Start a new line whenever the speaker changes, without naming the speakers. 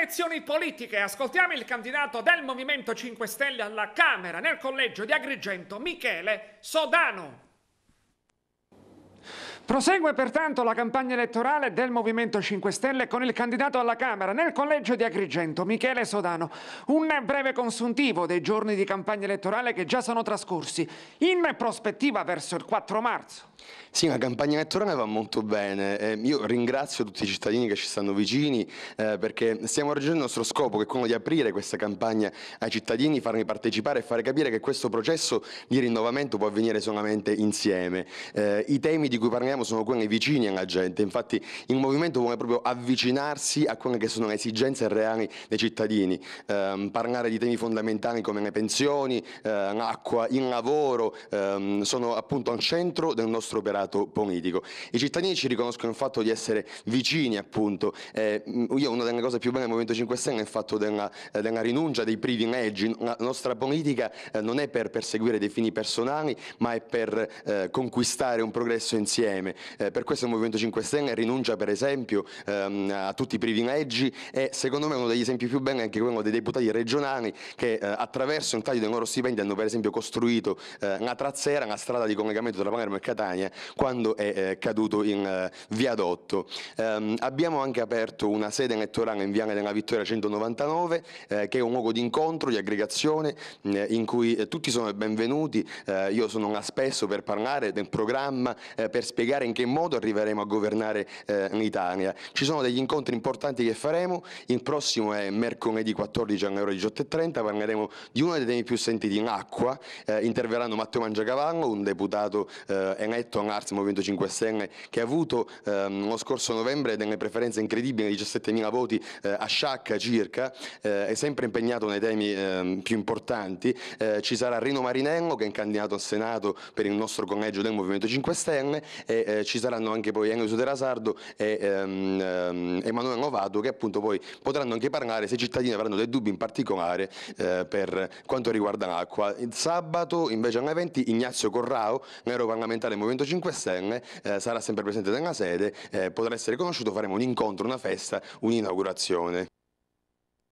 elezioni politiche, ascoltiamo il candidato del Movimento 5 Stelle alla Camera nel collegio di Agrigento, Michele Sodano. Prosegue pertanto la campagna elettorale del Movimento 5 Stelle con il candidato alla Camera nel collegio di Agrigento, Michele Sodano. Un breve consuntivo dei giorni di campagna elettorale che già sono trascorsi, in prospettiva verso il 4 marzo.
Sì, la campagna elettorale va molto bene. Eh, io ringrazio tutti i cittadini che ci stanno vicini eh, perché stiamo raggiungendo il nostro scopo che è quello di aprire questa campagna ai cittadini, farli partecipare e fare capire che questo processo di rinnovamento può avvenire solamente insieme. Eh, I temi di cui parliamo facciamo sono quelle vicine alla gente, infatti il movimento vuole proprio avvicinarsi a quelle che sono le esigenze reali dei cittadini, eh, parlare di temi fondamentali come le pensioni, eh, l'acqua, il lavoro, ehm, sono appunto al centro del nostro operato politico. I cittadini ci riconoscono il fatto di essere vicini appunto, eh, io una delle cose più belle del Movimento 5 Stelle è il fatto della, eh, della rinuncia dei privilegi, la nostra politica eh, non è per perseguire dei fini personali ma è per eh, conquistare un progresso insieme insieme. Eh, per questo il Movimento 5 Stelle rinuncia per esempio ehm, a tutti i privilegi e secondo me uno degli esempi più belli è anche quello dei deputati regionali che eh, attraverso un taglio dei loro stipendi hanno per esempio costruito eh, la trazzera, una strada di collegamento tra Palermo e Catania quando è eh, caduto in eh, viadotto. Ehm, abbiamo anche aperto una sede elettorale in Viale della Vittoria 199 eh, che è un luogo di incontro, di aggregazione in cui tutti sono benvenuti, io sono là spesso per parlare del programma, per spiegare spiegare in che modo arriveremo a governare eh, Italia. Ci sono degli incontri importanti che faremo, il prossimo è mercoledì 14 alle ore 18.30, parleremo di uno dei temi più sentiti, l'acqua, eh, interverranno Matteo Mangiacavallo, un deputato eh, eletto all'Arts Movimento 5 Stelle che ha avuto ehm, lo scorso novembre delle preferenze incredibili, 17.000 voti eh, a sciacca circa, eh, è sempre impegnato nei temi ehm, più importanti, eh, ci sarà Rino Marinello che è candidato al Senato per il nostro collegio del Movimento 5 Stelle e eh, ci saranno anche poi Enzo Terasardo e ehm, ehm Emanuele Novato che appunto poi potranno anche parlare se i cittadini avranno dei dubbi in particolare eh, per quanto riguarda l'acqua. Il sabato invece alle 20 Ignazio Corrao, neuroparlamentare del Movimento 5 Stelle, eh, sarà sempre presente nella sede, eh, potrà essere conosciuto, faremo un incontro, una festa, un'inaugurazione.